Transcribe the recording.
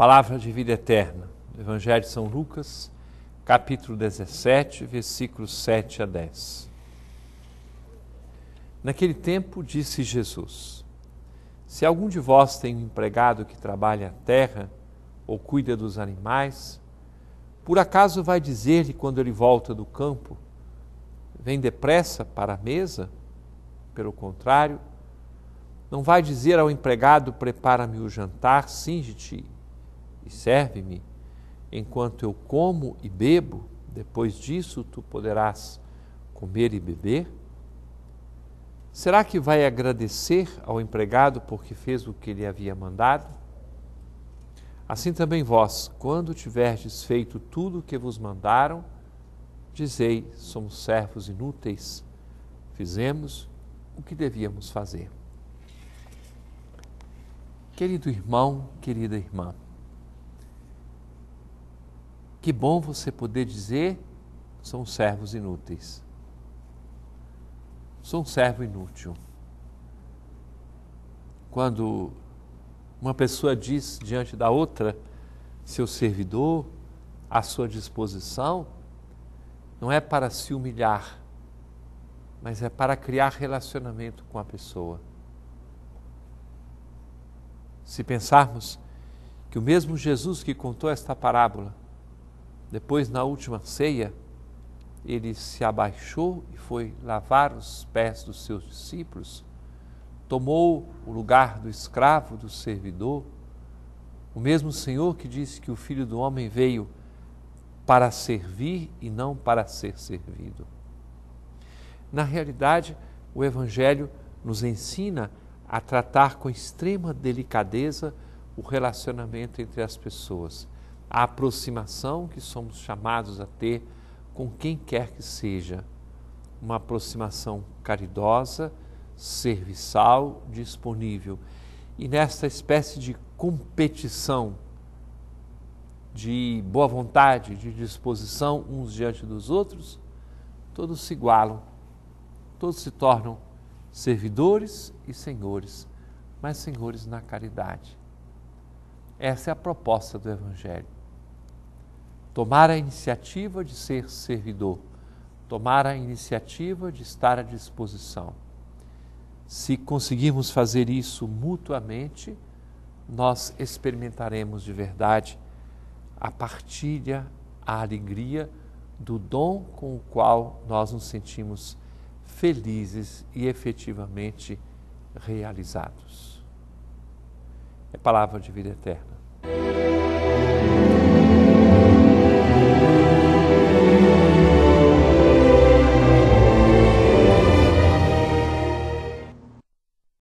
Palavra de vida eterna, Evangelho de São Lucas, capítulo 17, versículos 7 a 10. Naquele tempo disse Jesus: Se algum de vós tem um empregado que trabalha a terra ou cuida dos animais, por acaso vai dizer-lhe quando ele volta do campo: Vem depressa para a mesa? Pelo contrário, não vai dizer ao empregado: Prepara-me o jantar, singe-te e serve-me, enquanto eu como e bebo, depois disso tu poderás comer e beber? Será que vai agradecer ao empregado porque fez o que ele havia mandado? Assim também vós, quando tiverdes feito tudo o que vos mandaram, dizei: somos servos inúteis, fizemos o que devíamos fazer. Querido irmão, querida irmã, que bom você poder dizer: são servos inúteis. Sou um servo inútil. Quando uma pessoa diz diante da outra, seu servidor, à sua disposição, não é para se humilhar, mas é para criar relacionamento com a pessoa. Se pensarmos que o mesmo Jesus que contou esta parábola depois, na última ceia, ele se abaixou e foi lavar os pés dos seus discípulos, tomou o lugar do escravo, do servidor. O mesmo Senhor que disse que o filho do homem veio para servir e não para ser servido. Na realidade, o Evangelho nos ensina a tratar com extrema delicadeza o relacionamento entre as pessoas a aproximação que somos chamados a ter com quem quer que seja, uma aproximação caridosa, serviçal, disponível. E nesta espécie de competição de boa vontade, de disposição uns diante dos outros, todos se igualam, todos se tornam servidores e senhores, mas senhores na caridade. Essa é a proposta do Evangelho tomar a iniciativa de ser servidor, tomar a iniciativa de estar à disposição. Se conseguirmos fazer isso mutuamente, nós experimentaremos de verdade a partilha, a alegria do dom com o qual nós nos sentimos felizes e efetivamente realizados. É palavra de vida eterna.